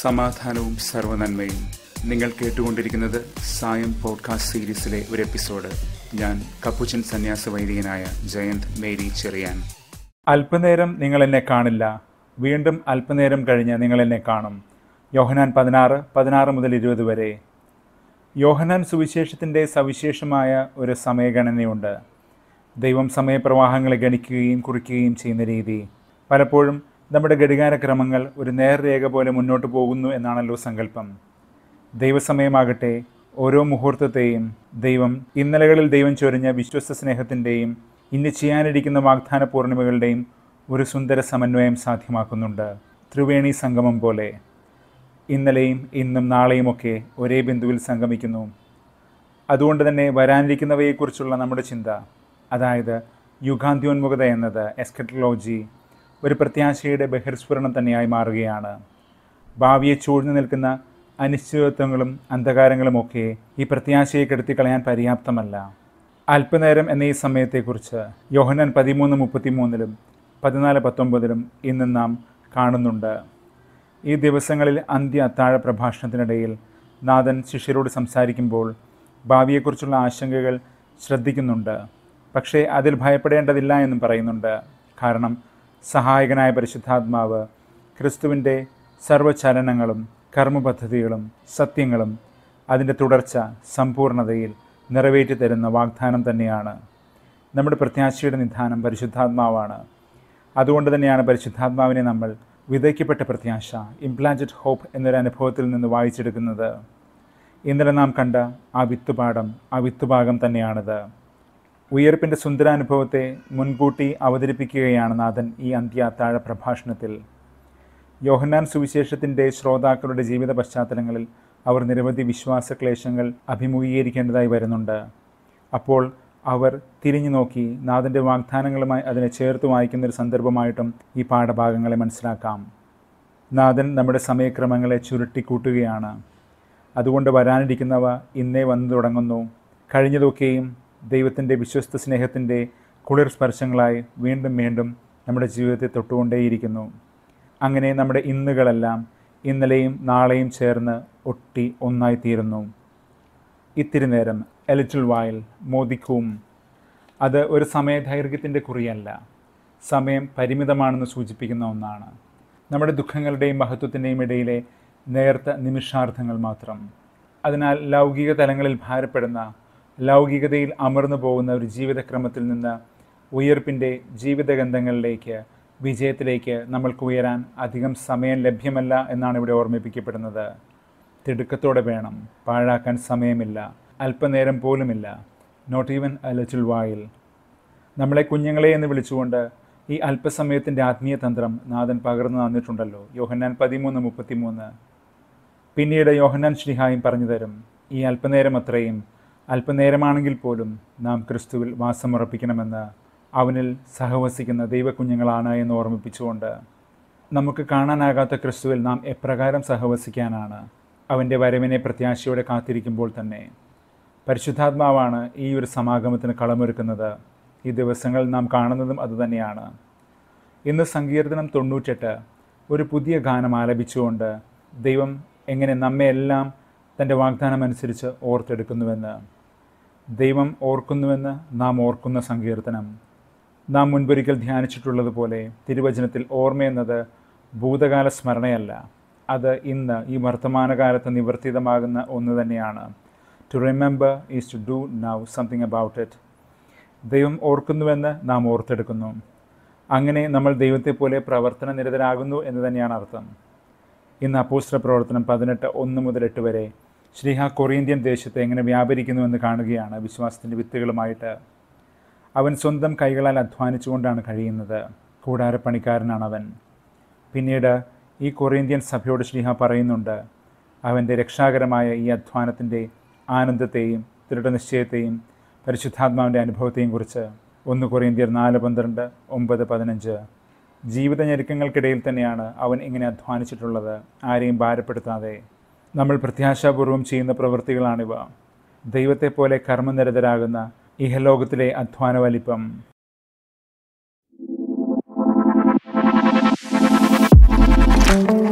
സമാധാനവും സർവനന്മയും നിങ്ങൾ കേട്ടുകൊണ്ടിരിക്കുന്നത് സായം പോഡ്കാസ്റ്റ് സീരീസിലെ ഒരു എപ്പിസോഡ് ഞാൻ കപ്പുച്ചൻ സന്യാസ വൈദികനായ ജയന്ത് മേരി ചെറിയാൻ അല്പനേരം നിങ്ങൾ എന്നെ കാണില്ല വീണ്ടും അല്പനേരം കഴിഞ്ഞ് നിങ്ങൾ എന്നെ കാണും യോഹനാൻ പതിനാറ് പതിനാറ് മുതൽ ഇരുപത് വരെ യോഹനാൻ സുവിശേഷത്തിൻ്റെ സവിശേഷമായ ഒരു സമയഗണനയുണ്ട് ദൈവം സമയപ്രവാഹങ്ങളെ ഗണിക്കുകയും കുറിക്കുകയും ചെയ്യുന്ന രീതി പലപ്പോഴും നമ്മുടെ ഘടികാരക്രമങ്ങൾ ഒരു നേർരേഖ പോലെ മുന്നോട്ട് പോകുന്നു എന്നാണല്ലോ സങ്കല്പം ദൈവസമയമാകട്ടെ ഓരോ മുഹൂർത്തത്തെയും ദൈവം ഇന്നലകളിൽ ദൈവം ചൊരിഞ്ഞ വിശ്വസ്ത സ്നേഹത്തിൻ്റെയും ഇന്ന് ചെയ്യാനിരിക്കുന്ന വാഗ്ദാന പൂർണിമകളുടെയും ഒരു സുന്ദര സമന്വയം സാധ്യമാക്കുന്നുണ്ട് ത്രിവേണി സംഗമം പോലെ ഇന്നലെയും ഇന്നും നാളെയുമൊക്കെ ഒരേ ബിന്ദുവിൽ സംഗമിക്കുന്നു അതുകൊണ്ട് തന്നെ വരാനിരിക്കുന്നവയെക്കുറിച്ചുള്ള നമ്മുടെ ചിന്ത അതായത് യുഗാന്ത്യോന്മുഖത എന്നത് എസ്കറ്റലോജി ഒരു പ്രത്യാശയുടെ ബഹിർസ്ഫുരണം തന്നെയായി മാറുകയാണ് ഭാവിയെ ചൂഴ്ന്നു നിൽക്കുന്ന അനിശ്ചിതത്വങ്ങളും അന്ധകാരങ്ങളുമൊക്കെ ഈ പ്രത്യാശയെ കളയാൻ പര്യാപ്തമല്ല അല്പനേരം എന്ന ഈ സമയത്തെക്കുറിച്ച് യോഹനാൻ പതിമൂന്ന് മുപ്പത്തിമൂന്നിലും പതിനാല് പത്തൊമ്പതിലും ഇന്ന് നാം കാണുന്നുണ്ട് ഈ ദിവസങ്ങളിൽ അന്ത്യ അത്താഴ പ്രഭാഷണത്തിനിടയിൽ നാഥൻ ശിഷ്യരോട് സംസാരിക്കുമ്പോൾ ഭാവിയെക്കുറിച്ചുള്ള ആശങ്കകൾ ശ്രദ്ധിക്കുന്നുണ്ട് പക്ഷേ അതിൽ ഭയപ്പെടേണ്ടതില്ല എന്നും പറയുന്നുണ്ട് കാരണം സഹായകനായ പരിശുദ്ധാത്മാവ് ക്രിസ്തുവിൻ്റെ സർവചലനങ്ങളും കർമ്മപദ്ധതികളും സത്യങ്ങളും അതിൻ്റെ തുടർച്ച സമ്പൂർണതയിൽ നിറവേറ്റി തരുന്ന വാഗ്ദാനം തന്നെയാണ് നമ്മുടെ പ്രത്യാശയുടെ നിധാനം പരിശുദ്ധാത്മാവാണ് അതുകൊണ്ട് തന്നെയാണ് പരിശുദ്ധാത്മാവിനെ നമ്മൾ വിതയ്ക്കപ്പെട്ട പ്രത്യാശ ഇംപ്ലാന്റഡ് ഹോപ്പ് എന്നൊരു അനുഭവത്തിൽ നിന്ന് വായിച്ചെടുക്കുന്നത് ഇന്നലെ നാം കണ്ട ആ വിത്തുപാഠം ആ വിത്തുഭാഗം തന്നെയാണിത് ഉയർപ്പിൻ്റെ സുന്ദരാനുഭവത്തെ മുൻകൂട്ടി അവതരിപ്പിക്കുകയാണ് നാഥൻ ഈ അന്ത്യ പ്രഭാഷണത്തിൽ യോഹന്നാൻ സുവിശേഷത്തിൻ്റെ ശ്രോതാക്കളുടെ ജീവിത പശ്ചാത്തലങ്ങളിൽ അവർ നിരവധി വിശ്വാസക്ലേശങ്ങൾ അഭിമുഖീകരിക്കേണ്ടതായി വരുന്നുണ്ട് അപ്പോൾ അവർ തിരിഞ്ഞു നോക്കി നാഥൻ്റെ വാഗ്ദാനങ്ങളുമായി അതിനെ ചേർത്ത് വായിക്കുന്നൊരു സന്ദർഭമായിട്ടും ഈ പാഠഭാഗങ്ങളെ മനസ്സിലാക്കാം നാഥൻ നമ്മുടെ സമയക്രമങ്ങളെ ചുരുട്ടിക്കൂട്ടുകയാണ് അതുകൊണ്ട് വരാനിരിക്കുന്നവ ഇന്നേ വന്നു തുടങ്ങുന്നു കഴിഞ്ഞതൊക്കെയും ദൈവത്തിൻ്റെ വിശ്വസ്ത സ്നേഹത്തിൻ്റെ കുളിർ സ്പർശങ്ങളായി വീണ്ടും വീണ്ടും നമ്മുടെ ജീവിതത്തെ തൊട്ടുകൊണ്ടേയിരിക്കുന്നു അങ്ങനെ നമ്മുടെ ഇന്നുകളെല്ലാം ഇന്നലെയും നാളെയും ചേർന്ന് ഒട്ടി ഒന്നായിത്തീരുന്നു ഇത്തിരി നേരം എലിറ്റിൽ വായിൽ മോദിക്കും അത് ഒരു ദൈർഘ്യത്തിൻ്റെ കുറിയല്ല സമയം പരിമിതമാണെന്ന് സൂചിപ്പിക്കുന്ന ഒന്നാണ് നമ്മുടെ ദുഃഖങ്ങളുടെയും മഹത്വത്തിൻ്റെയും ഇടയിലെ നേർത്ത നിമിഷാർത്ഥങ്ങൾ മാത്രം അതിനാൽ ലൗകിക തലങ്ങളിൽ ഭാരപ്പെടുന്ന ലൗകികതയിൽ അമർന്നു പോകുന്ന ഒരു ജീവിതക്രമത്തിൽ നിന്ന് ഉയർപ്പിൻ്റെ ജീവിതഗന്ധങ്ങളിലേക്ക് വിജയത്തിലേക്ക് നമ്മൾക്ക് ഉയരാൻ അധികം സമയം ലഭ്യമല്ല എന്നാണ് ഇവിടെ ഓർമ്മിപ്പിക്കപ്പെടുന്നത് തിടുക്കത്തോടെ വേണം പാഴാക്കാൻ സമയമില്ല അല്പനേരം പോലുമില്ല നോട്ട് ഈവൻ എ വായിൽ നമ്മളെ കുഞ്ഞുങ്ങളെ എന്ന് വിളിച്ചുകൊണ്ട് ഈ അല്പസമയത്തിൻ്റെ ആത്മീയ തന്ത്രം നാഥൻ പകർന്നു തന്നിട്ടുണ്ടല്ലോ യോഹന്നാൻ പതിമൂന്ന് മുപ്പത്തിമൂന്ന് പിന്നീട് യോഹന്നാൻ ശ്രീഹായും പറഞ്ഞു തരും ഈ അല്പനേരം അത്രയും അല്പനേരമാണെങ്കിൽ പോലും നാം ക്രിസ്തുവിൽ വാസമുറപ്പിക്കണമെന്ന് അവനിൽ സഹവസിക്കുന്ന ദൈവകുഞ്ഞുങ്ങളാണ് എന്ന് ഓർമ്മിപ്പിച്ചുകൊണ്ട് നമുക്ക് കാണാനാകാത്ത ക്രിസ്തുവിൽ നാം എപ്രകാരം സഹവസിക്കാനാണ് അവൻ്റെ വരവിനെ പ്രത്യാശയോടെ കാത്തിരിക്കുമ്പോൾ തന്നെ പരിശുദ്ധാത്മാവാണ് ഈ ഒരു സമാഗമത്തിന് കളമൊരുക്കുന്നത് ഈ ദിവസങ്ങളിൽ നാം കാണുന്നതും അതുതന്നെയാണ് ഇന്ന് സങ്കീർത്തനം തൊണ്ണൂറ്റെട്ട് ഒരു പുതിയ ഗാനം ആലപിച്ചുകൊണ്ട് ദൈവം എങ്ങനെ എല്ലാം തൻ്റെ വാഗ്ദാനം അനുസരിച്ച് ഓർത്തെടുക്കുന്നുവെന്ന് ദൈവം ഓർക്കുന്നുവെന്ന് നാം ഓർക്കുന്ന സങ്കീർത്തനം നാം മുൻപൊരിക്കൽ ധ്യാനിച്ചിട്ടുള്ളതുപോലെ തിരുവചനത്തിൽ ഓർമ്മയെന്നത് ഭൂതകാല സ്മരണയല്ല അത് ഇന്ന് ഈ വർത്തമാനകാലത്ത് നിവർത്തിതമാകുന്ന ഒന്ന് തന്നെയാണ് to remember is to do now something about it ദൈവം ഓർക്കുന്നുവെന്ന് നാം ഓർത്തെടുക്കുന്നു അങ്ങനെ നമ്മൾ ദൈവത്തെപ്പോലെ പ്രവർത്തന നിരതരാകുന്നു എന്ന് തന്നെയാണ് അർത്ഥം ഇന്ന് അപ്പോസ്റ്റ പ്രവർത്തനം പതിനെട്ട് ഒന്ന് മുതൽ എട്ട് വരെ ശ്രീഹ കൊറിയന്ത്യൻ ദേശത്ത് എങ്ങനെ വ്യാപരിക്കുന്നുവെന്ന് കാണുകയാണ് വിശ്വാസത്തിൻ്റെ വിത്തുകളുമായിട്ട് അവൻ സ്വന്തം കൈകളാൽ അധ്വാനിച്ചുകൊണ്ടാണ് കഴിയുന്നത് കൂടാരപ്പണിക്കാരനാണ് അവൻ പിന്നീട് ഈ കൊറിയന്ത്യൻ സഭയോട് ശ്രീഹ പറയുന്നുണ്ട് അവൻ്റെ രക്ഷാകരമായ ഈ അധ്വാനത്തിൻ്റെ ആനന്ദത്തെയും ദൃഢനിശ്ചയത്തെയും പരിശുദ്ധാത്മാവിൻ്റെ അനുഭവത്തെയും കുറിച്ച് ഒന്ന് കൊറിയന്ത്യർ നാല് പന്ത്രണ്ട് ഒമ്പത് പതിനഞ്ച് ജീവിത ഞെരുക്കങ്ങൾക്കിടയിൽ തന്നെയാണ് അവൻ ഇങ്ങനെ അധ്വാനിച്ചിട്ടുള്ളത് ആരെയും ഭാരപ്പെടുത്താതെ നമ്മൾ പ്രത്യാശാപൂർവം ചെയ്യുന്ന പ്രവൃത്തികളാണിവ ദൈവത്തെപ്പോലെ കർമ്മനിരതരാകുന്ന ഇഹലോകത്തിലെ അധ്വാന വലിപ്പം thank you